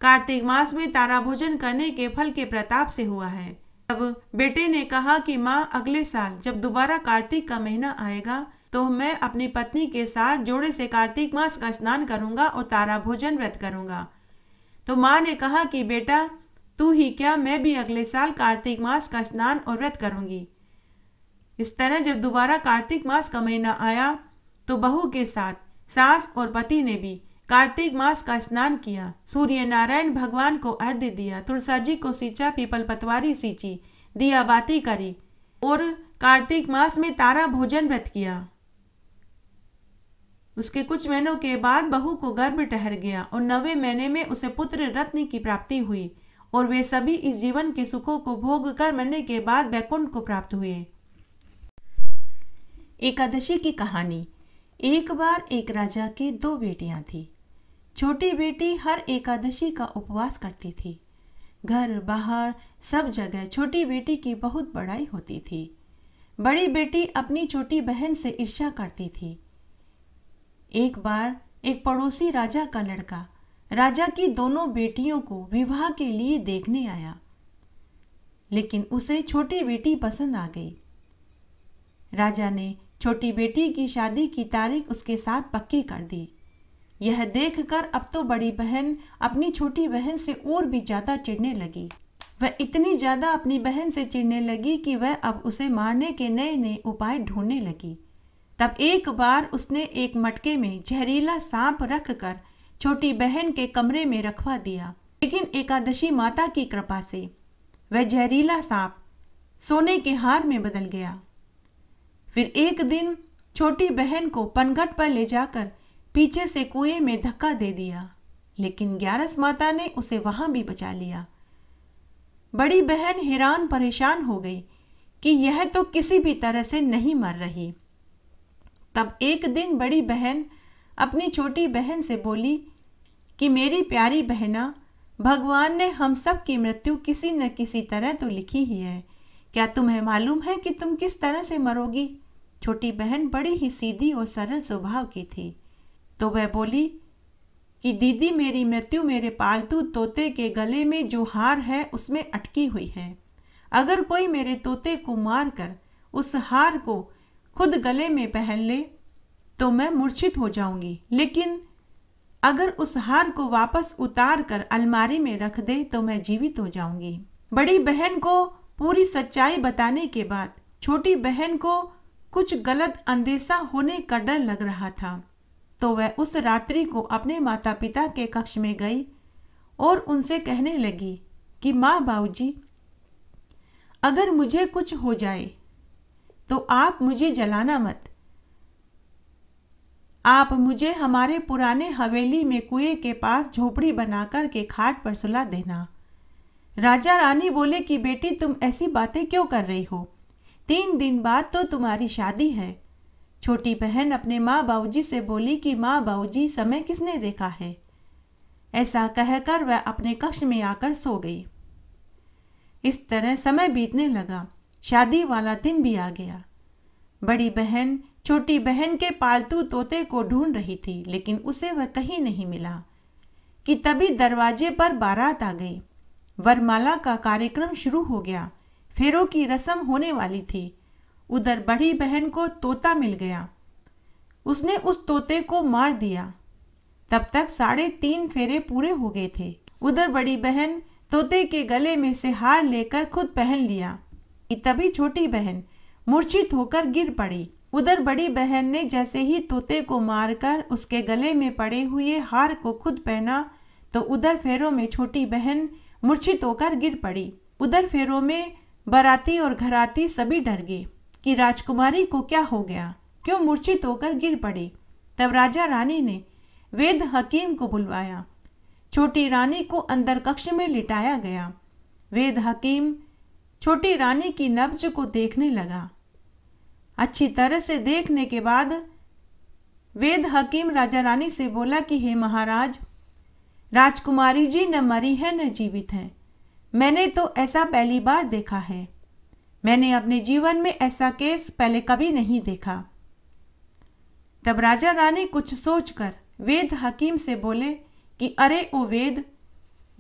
Speaker 1: कार्तिक मास में तारा भोजन करने के फल के प्रताप से हुआ है तब बेटे ने कहा कि माँ अगले साल जब दोबारा कार्तिक का महीना आएगा तो मैं अपनी पत्नी के साथ जोड़े से कार्तिक मास का स्नान करूंगा और तारा भोजन व्रत करूंगा तो माँ ने कहा कि बेटा तू ही क्या मैं भी अगले साल कार्तिक मास का स्नान और व्रत करूँगी इस तरह जब दोबारा कार्तिक मास का महीना आया तो बहू के साथ सास और पति ने भी कार्तिक मास का स्नान किया सूर्य नारायण भगवान को अर्ध्य दिया तुलसा जी को सींचा पीपल पतवारी सींची दिया बाती करी और कार्तिक मास में तारा भोजन व्रत किया उसके कुछ महीनों के बाद बहू को गर्भ ठहर गया और नवे महीने में उसे पुत्र रत्न की प्राप्ति हुई और वे सभी इस जीवन के सुखों को भोग कर मरने के बाद बैकुंठ को प्राप्त हुए एकादशी की कहानी एक बार एक राजा के दो बेटियां थीं छोटी बेटी हर एकादशी का उपवास करती थी घर बाहर सब जगह छोटी बेटी की बहुत बड़ाई होती थी बड़ी बेटी अपनी छोटी बहन से ईर्ष्या करती थी एक बार एक पड़ोसी राजा का लड़का राजा की दोनों बेटियों को विवाह के लिए देखने आया लेकिन उसे छोटी बेटी पसंद आ गई राजा ने छोटी बेटी की शादी की तारीख उसके साथ पक्की कर दी यह देखकर अब तो बड़ी बहन अपनी छोटी बहन से और भी ज़्यादा चिढ़ने लगी वह इतनी ज़्यादा अपनी बहन से चिढ़ने लगी कि वह अब उसे मारने के नए नए उपाय ढूंढने लगी तब एक बार उसने एक मटके में जहरीला सांप रख कर छोटी बहन के कमरे में रखवा दिया लेकिन एकादशी माता की कृपा से वह जहरीला सांप सोने के हार में बदल गया फिर एक दिन छोटी बहन को पनघट पर ले जाकर पीछे से कुएं में धक्का दे दिया लेकिन ग्यारस माता ने उसे वहां भी बचा लिया बड़ी बहन हैरान परेशान हो गई कि यह तो किसी भी तरह से नहीं मर रही तब एक दिन बड़ी बहन अपनी छोटी बहन से बोली कि मेरी प्यारी बहना भगवान ने हम सब की मृत्यु किसी न किसी तरह तो लिखी ही है क्या तुम्हें मालूम है कि तुम किस तरह से मरोगी छोटी बहन बड़ी ही सीधी और सरल स्वभाव की थी तो वह बोली कि दीदी मेरी मृत्यु मेरे पालतू तोते के गले में जो हार है उसमें अटकी हुई है अगर कोई मेरे तोते को मार कर उस हार को खुद गले में पहन ले तो मैं मूर्छित हो जाऊंगी लेकिन अगर उस हार को वापस उतार कर अलमारी में रख दे तो मैं जीवित हो जाऊंगी बड़ी बहन को पूरी सच्चाई बताने के बाद छोटी बहन को कुछ गलत अंदेशा होने का डर लग रहा था तो वह उस रात्रि को अपने माता पिता के कक्ष में गई और उनसे कहने लगी कि माँ बाबूजी अगर मुझे कुछ हो जाए तो आप मुझे जलाना मत आप मुझे हमारे पुराने हवेली में कुएं के पास झोपड़ी बनाकर के खाट पर सुला देना राजा रानी बोले कि बेटी तुम ऐसी बातें क्यों कर रही हो तीन दिन बाद तो तुम्हारी शादी है छोटी बहन अपने माँ बाबूजी से बोली कि माँ बाबूजी समय किसने देखा है ऐसा कहकर वह अपने कक्ष में आकर सो गई इस तरह समय बीतने लगा शादी वाला दिन भी आ गया बड़ी बहन छोटी बहन के पालतू तोते को ढूंढ रही थी लेकिन उसे वह कहीं नहीं मिला कि तभी दरवाजे पर बारात आ गई वरमाला का कार्यक्रम शुरू हो गया फेरों की रस्म होने वाली थी उधर बड़ी बहन को तोता मिल गया उसने उस तोते को मार दिया तब तक साढ़े तीन फेरे पूरे हो गए थे उधर बड़ी बहन तोते के गले में से हार लेकर खुद पहन लिया तभी छोटी बहन मूर्छित होकर गिर पड़ी उधर बड़ी बहन ने जैसे ही तोते को मारकर उसके गले में पड़े हुए हार को खुद पहना तो उधर फेरों में छोटी बहन मूर्छित होकर गिर पड़ी उधर फेरों में बराती और घराती सभी डर गए कि राजकुमारी को क्या हो गया क्यों मूर्छित होकर गिर पड़ी तब राजा रानी ने वेद हकीम को बुलवाया छोटी रानी को अंदर कक्ष में लिटाया गया वेद हकीम छोटी रानी की नब्ज को देखने लगा अच्छी तरह से देखने के बाद वेद हकीम राजा रानी से बोला कि हे महाराज राजकुमारी जी न मरी है न जीवित हैं मैंने तो ऐसा पहली बार देखा है मैंने अपने जीवन में ऐसा केस पहले कभी नहीं देखा तब राजा रानी कुछ सोचकर वेद हकीम से बोले कि अरे ओ वेद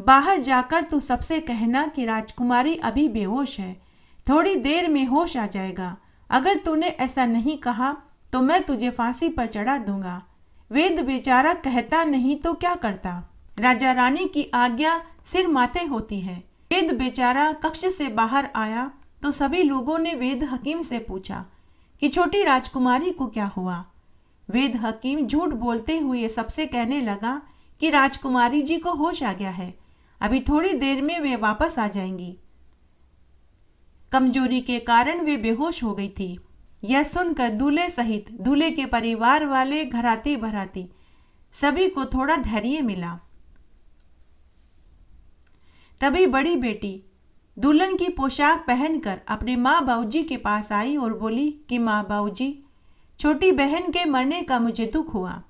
Speaker 1: बाहर जाकर तू तो सबसे कहना कि राजकुमारी अभी बेहोश है थोड़ी देर में होश आ जाएगा अगर तूने ऐसा नहीं कहा तो मैं तुझे फांसी पर चढ़ा दूंगा वेद बेचारा कहता नहीं तो क्या करता राजा रानी की आज्ञा सिर माथे होती है वेद बेचारा कक्ष से बाहर आया तो सभी लोगों ने वेद हकीम से पूछा कि छोटी राजकुमारी को क्या हुआ वेद हकीम झूठ बोलते हुए सबसे कहने लगा कि राजकुमारी जी को होश आ गया है अभी थोड़ी देर में वे वापस आ जाएंगी कमजोरी के कारण वे बेहोश हो गई थी यह सुनकर दूल्हे सहित दूल्हे के परिवार वाले घराती भराती सभी को थोड़ा धैर्य मिला तभी बड़ी बेटी दुल्हन की पोशाक पहनकर अपने माँ बाबूजी के पास आई और बोली कि माँ बाबूजी छोटी बहन के मरने का मुझे दुख हुआ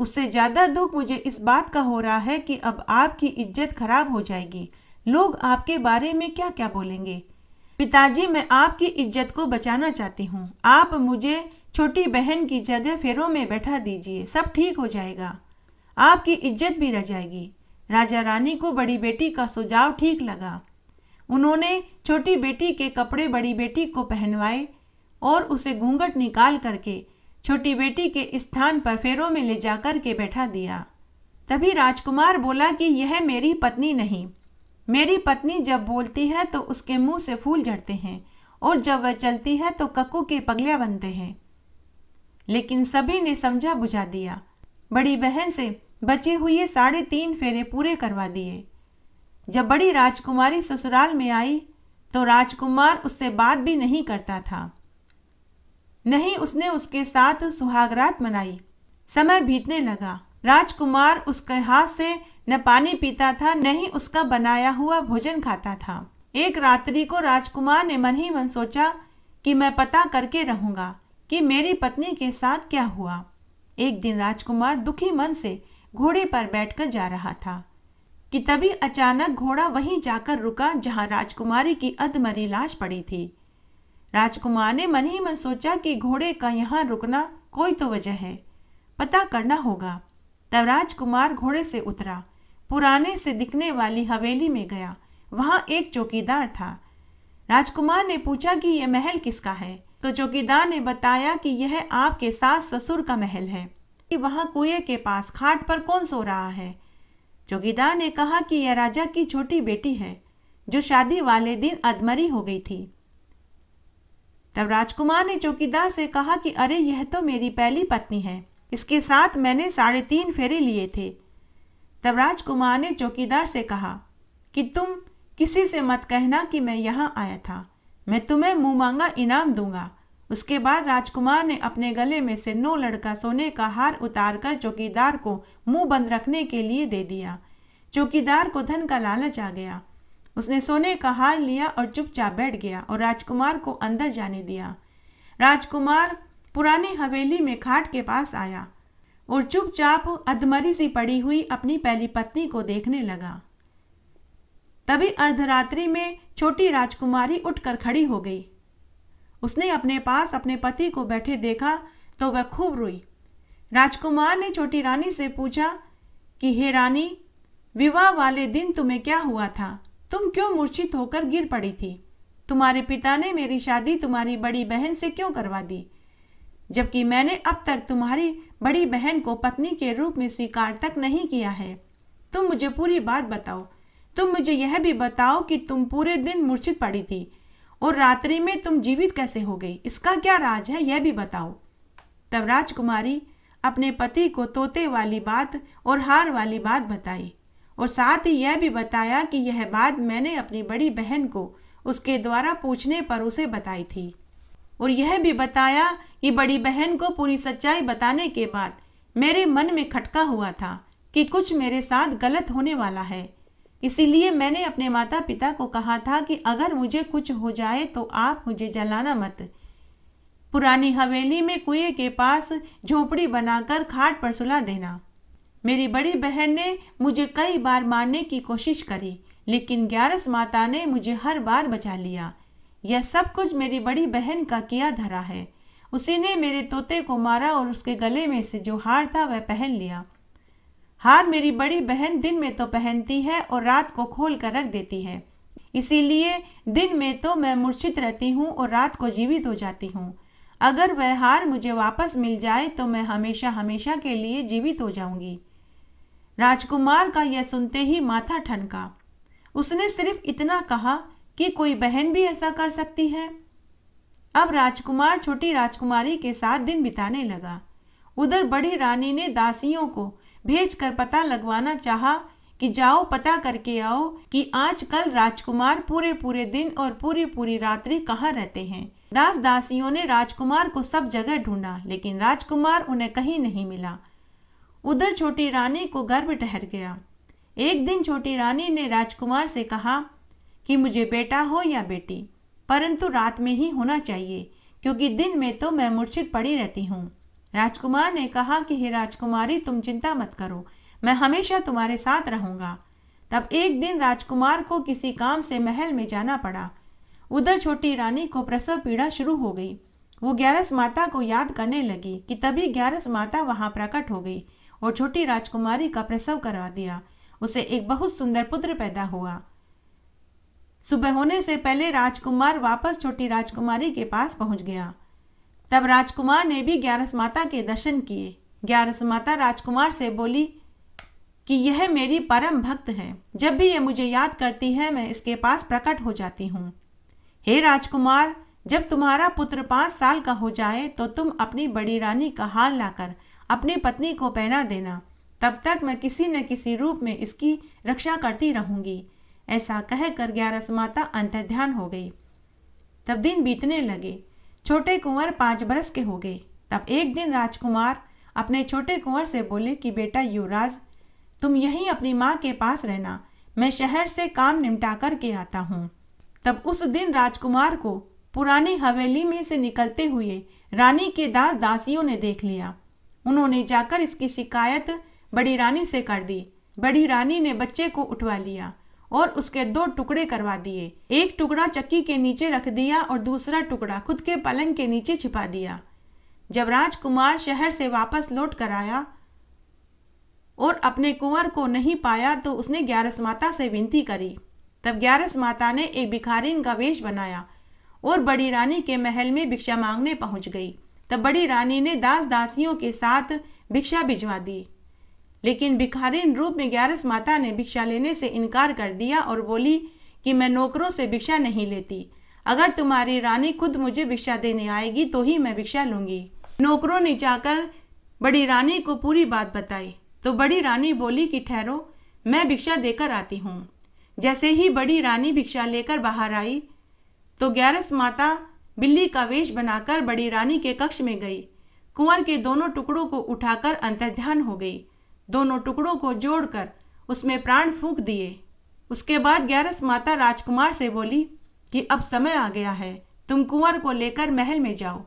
Speaker 1: उससे ज़्यादा दुख मुझे इस बात का हो रहा है कि अब आपकी इज्जत खराब हो जाएगी लोग आपके बारे में क्या क्या बोलेंगे पिताजी मैं आपकी इज्जत को बचाना चाहती हूँ आप मुझे छोटी बहन की जगह फेरों में बैठा दीजिए सब ठीक हो जाएगा आपकी इज्जत भी रह जाएगी राजा रानी को बड़ी बेटी का सुझाव ठीक लगा उन्होंने छोटी बेटी के कपड़े बड़ी बेटी को पहनवाए और उसे घूंघट निकाल करके छोटी बेटी के स्थान पर फेरों में ले जाकर के बैठा दिया तभी राजकुमार बोला कि यह मेरी पत्नी नहीं मेरी पत्नी जब बोलती है तो उसके मुंह से फूल झड़ते हैं और जब वह चलती है तो कक्कू के पगलियाँ बनते हैं लेकिन सभी ने समझा बुझा दिया बड़ी बहन से बचे हुए साढ़े तीन फेरे पूरे करवा दिए जब बड़ी राजकुमारी ससुराल में आई तो राजकुमार उससे बात भी नहीं करता था नहीं उसने उसके साथ सुहागरात मनाई समय बीतने लगा राजकुमार उसके हाथ से न पानी पीता था न ही उसका बनाया हुआ भोजन खाता था एक रात्रि को राजकुमार ने मन ही मन सोचा कि मैं पता करके रहूंगा कि मेरी पत्नी के साथ क्या हुआ एक दिन राजकुमार दुखी मन से घोड़े पर बैठकर जा रहा था कि तभी अचानक घोड़ा वहीं जाकर रुका जहां राजकुमारी की अधमरी लाश पड़ी थी राजकुमार ने मन ही मन सोचा कि घोड़े का यहाँ रुकना कोई तो वजह है पता करना होगा तब राजकुमार घोड़े से उतरा पुराने से दिखने वाली हवेली में गया वहाँ एक चौकीदार था राजकुमार ने पूछा कि यह महल किसका है तो चौकीदार ने बताया कि यह आपके सास ससुर का महल है कि वहाँ कुएं के पास खाट पर कौन सो रहा है चौकीदार ने कहा कि यह राजा की छोटी बेटी है जो शादी वाले दिन अधमरी हो गई थी तब राजकुमार ने चौकीदार से कहा कि अरे यह तो मेरी पहली पत्नी है इसके साथ मैंने साढ़े तीन फेरे लिए थे तब राजकुमार ने चौकीदार से कहा कि तुम किसी से मत कहना कि मैं यहाँ आया था मैं तुम्हें मुँह मांगा इनाम दूंगा उसके बाद राजकुमार ने अपने गले में से नौ लड़का सोने का हार उतारकर चौकीदार को मुंह बंद रखने के लिए दे दिया चौकीदार को धन का लालच आ गया उसने सोने का हार लिया और चुपचाप बैठ गया और राजकुमार को अंदर जाने दिया राजकुमार पुरानी हवेली में खाट के पास आया और चुपचाप अधमरी सी पड़ी हुई अपनी पहली पत्नी को देखने लगा तभी अर्धरात्रि में छोटी राजकुमारी उठकर खड़ी हो गई उसने अपने पास अपने पति को बैठे देखा तो वह खूब रोई राजकुमार ने छोटी रानी से पूछा कि हे रानी विवाह वाले दिन तुम्हें क्या हुआ था तुम क्यों मूर्छित होकर गिर पड़ी थी तुम्हारे पिता ने मेरी शादी तुम्हारी बड़ी बहन से क्यों करवा दी जबकि मैंने अब तक तुम्हारी बड़ी बहन को पत्नी के रूप में स्वीकार तक नहीं किया है तुम मुझे पूरी बात बताओ तुम मुझे यह भी बताओ कि तुम पूरे दिन मूर्छित पड़ी थी और रात्रि में तुम जीवित कैसे हो गई इसका क्या राज है यह भी बताओ तब राजकुमारी अपने पति को तोते वाली बात और हार वाली बात बताई और साथ ही यह भी बताया कि यह बात मैंने अपनी बड़ी बहन को उसके द्वारा पूछने पर उसे बताई थी और यह भी बताया कि बड़ी बहन को पूरी सच्चाई बताने के बाद मेरे मन में खटका हुआ था कि कुछ मेरे साथ गलत होने वाला है इसीलिए मैंने अपने माता पिता को कहा था कि अगर मुझे कुछ हो जाए तो आप मुझे जलाना मत पुरानी हवेली में कुएं के पास झोपड़ी बनाकर खाट पर सुला देना मेरी बड़ी बहन ने मुझे कई बार मारने की कोशिश करी लेकिन ग्यारस माता ने मुझे हर बार बचा लिया यह सब कुछ मेरी बड़ी बहन का किया धरा है उसी ने मेरे तोते को मारा और उसके गले में से जो हार था वह पहन लिया हार मेरी बड़ी बहन दिन में तो पहनती है और रात को खोल कर रख देती है इसीलिए दिन में तो मैं मूर्छित रहती हूँ और रात को जीवित हो जाती हूँ अगर वह हार मुझे वापस मिल जाए तो मैं हमेशा हमेशा के लिए जीवित हो जाऊँगी राजकुमार का यह सुनते ही माथा ठनका उसने सिर्फ इतना कहा कि कोई बहन भी ऐसा कर सकती है अब राजकुमार छोटी राजकुमारी के साथ दिन बिताने लगा उधर बड़ी रानी ने दासियों को भेजकर पता लगवाना चाहा कि जाओ पता करके आओ कि आजकल राजकुमार पूरे पूरे दिन और पूरी पूरी रात्रि कहाँ रहते हैं दास दासियों ने राजकुमार को सब जगह ढूंढा लेकिन राजकुमार उन्हें कहीं नहीं मिला उधर छोटी रानी को गर्भ ठहर गया एक दिन छोटी रानी ने राजकुमार से कहा कि मुझे बेटा हो या बेटी परंतु रात में ही होना चाहिए क्योंकि दिन में तो मैं मूर्छित पड़ी रहती हूँ राजकुमार ने कहा कि हे राजकुमारी तुम चिंता मत करो मैं हमेशा तुम्हारे साथ रहूँगा तब एक दिन राजकुमार को किसी काम से महल में जाना पड़ा उधर छोटी रानी को प्रसव पीड़ा शुरू हो गई वो ग्यारस माता को याद करने लगी कि तभी ग्यारस माता वहाँ प्रकट हो गई और छोटी राजकुमारी का प्रसव करवा दिया उसे एक बहुत सुंदर पुत्र पैदा हुआ सुबह होने से पहले राजकुमार वापस छोटी राजकुमारी के पास पहुंच गया तब राजकुमार ने भी ग्यारस माता के दर्शन किए ग्यारस माता राजकुमार से बोली कि यह मेरी परम भक्त है जब भी यह मुझे याद करती है मैं इसके पास प्रकट हो जाती हूँ हे राजकुमार जब तुम्हारा पुत्र पाँच साल का हो जाए तो तुम अपनी बड़ी रानी का हाल लाकर अपनी पत्नी को पहना देना तब तक मैं किसी न किसी रूप में इसकी रक्षा करती रहूंगी ऐसा कहकर ग्यारस माता अंतर्ध्यान हो गई तब दिन बीतने लगे छोटे कुंवर पाँच बरस के हो गए तब एक दिन राजकुमार अपने छोटे कुंवर से बोले कि बेटा युवराज तुम यहीं अपनी माँ के पास रहना मैं शहर से काम निपटा कर के आता हूँ तब उस दिन राजकुमार को पुरानी हवेली में से निकलते हुए रानी के दास दासियों ने देख लिया उन्होंने जाकर इसकी शिकायत बड़ी रानी से कर दी बड़ी रानी ने बच्चे को उठवा लिया और उसके दो टुकड़े करवा दिए एक टुकड़ा चक्की के नीचे रख दिया और दूसरा टुकड़ा खुद के पलंग के नीचे छिपा दिया जब राजकुमार शहर से वापस लौट कर आया और अपने कुंवर को नहीं पाया तो उसने ग्यारस माता से विनती करी तब ग्यारस माता ने एक भिखारीन का वेश बनाया और बड़ी रानी के महल में भिक्षा मांगने पहुंच गई तब बड़ी रानी ने दास दासियों के साथ भिक्षा भिजवा दी लेकिन भिखारीन रूप में ग्यारस माता ने भिक्षा लेने से इनकार कर दिया और बोली कि मैं नौकरों से भिक्षा नहीं लेती अगर तुम्हारी रानी खुद मुझे भिक्षा देने आएगी तो ही मैं भिक्षा लूँगी नौकरों ने जाकर बड़ी रानी को पूरी बात बताई तो बड़ी रानी बोली कि ठहरो मैं भिक्षा देकर आती हूँ जैसे ही बड़ी रानी भिक्षा लेकर बाहर आई तो ग्यारस माता बिल्ली का वेश बनाकर बड़ी रानी के कक्ष में गई कुंवर के दोनों टुकड़ों को उठाकर अंतर्ध्यान हो गई दोनों टुकड़ों को जोड़कर उसमें प्राण फूंक दिए उसके बाद ग्यारस माता राजकुमार से बोली कि अब समय आ गया है तुम कुंवर को लेकर महल में जाओ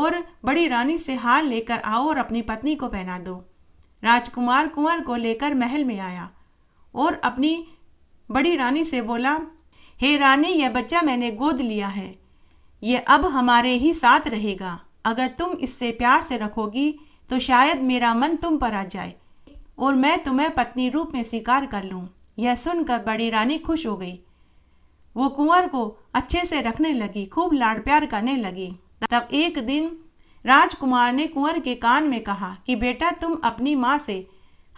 Speaker 1: और बड़ी रानी से हार लेकर आओ और अपनी पत्नी को पहना दो राजकुमार कुंवर को लेकर महल में आया और अपनी बड़ी रानी से बोला हे रानी यह बच्चा मैंने गोद लिया है ये अब हमारे ही साथ रहेगा अगर तुम इससे प्यार से रखोगी तो शायद मेरा मन तुम पर आ जाए और मैं तुम्हें पत्नी रूप में स्वीकार कर लूँ यह सुनकर बड़ी रानी खुश हो गई वो कुंवर को अच्छे से रखने लगी खूब लाड़ प्यार करने लगी तब एक दिन राजकुमार ने कुंवर के कान में कहा कि बेटा तुम अपनी माँ से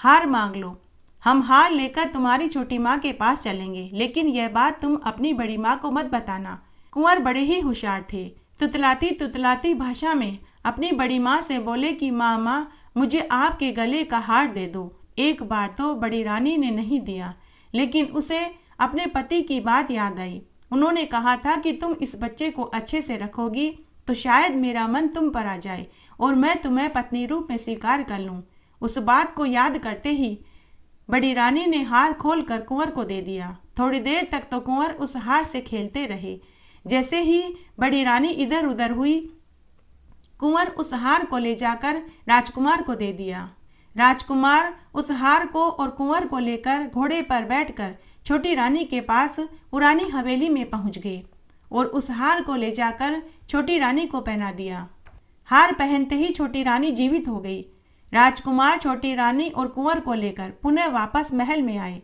Speaker 1: हार मांग लो हम हार लेकर तुम्हारी छोटी माँ के पास चलेंगे लेकिन यह बात तुम अपनी बड़ी माँ को मत बताना कुंवर बड़े ही होशियार थे तुतलाती तुतलाती भाषा में अपनी बड़ी माँ से बोले कि माँ माँ मुझे आपके गले का हार दे दो एक बार तो बड़ी रानी ने नहीं दिया लेकिन उसे अपने पति की बात याद आई उन्होंने कहा था कि तुम इस बच्चे को अच्छे से रखोगी तो शायद मेरा मन तुम पर आ जाए और मैं तुम्हें पत्नी रूप में स्वीकार कर लूँ उस बात को याद करते ही बड़ी रानी ने हार खोल कर कुंवर को दे दिया थोड़ी देर तक तो कुंवर उस हार से खेलते रहे जैसे ही बड़ी रानी इधर उधर हुई कुंवर उस हार को ले जाकर राजकुमार को दे दिया राजकुमार उस हार को और कुंवर को लेकर घोड़े पर बैठकर छोटी रानी के पास पुरानी हवेली में पहुंच गए और उस हार को ले जाकर छोटी रानी को पहना दिया हार पहनते ही छोटी रानी जीवित हो गई राजकुमार छोटी रानी और कुंवर को लेकर पुनः वापस महल में आए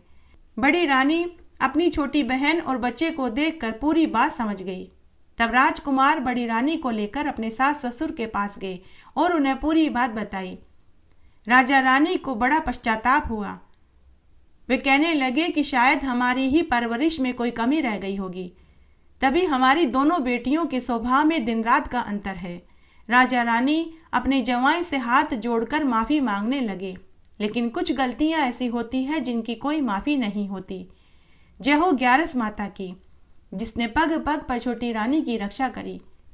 Speaker 1: बड़ी रानी अपनी छोटी बहन और बच्चे को देखकर पूरी बात समझ गई तब राजकुमार बड़ी रानी को लेकर अपने सास ससुर के पास गए और उन्हें पूरी बात बताई राजा रानी को बड़ा पश्चाताप हुआ वे कहने लगे कि शायद हमारी ही परवरिश में कोई कमी रह गई होगी तभी हमारी दोनों बेटियों के स्वभाव में दिन रात का अंतर है राजा रानी अपने जवाई से हाथ जोड़कर माफ़ी मांगने लगे लेकिन कुछ गलतियां ऐसी होती हैं जिनकी कोई माफ़ी नहीं होती जय हो ग्यारस माता की जिसने पग पग पर छोटी रानी की रक्षा करी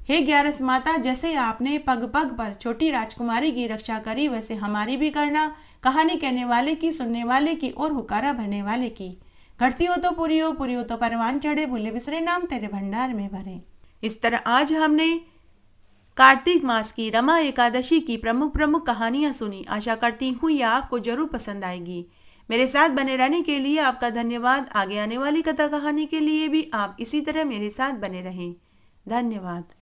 Speaker 1: हे ग्यारस माता जैसे आपने पग पग पर छोटी राजकुमारी की रक्षा करी वैसे हमारी भी करना कहानी कहने वाले की सुनने वाले की और हुकारा भरने वाले की घटती हो तो पूरी हो पूरी हो तो परवान चढ़े भूले बिसरे नाम तेरे भंडार में भरे इस तरह आज हमने कार्तिक मास की रमा एकादशी की प्रमुख प्रमुख कहानियाँ सुनी आशा करती हूँ यह आपको जरूर पसंद आएगी मेरे साथ बने रहने के लिए आपका धन्यवाद आगे आने वाली कथा कहानी के लिए भी आप इसी तरह मेरे साथ बने रहें धन्यवाद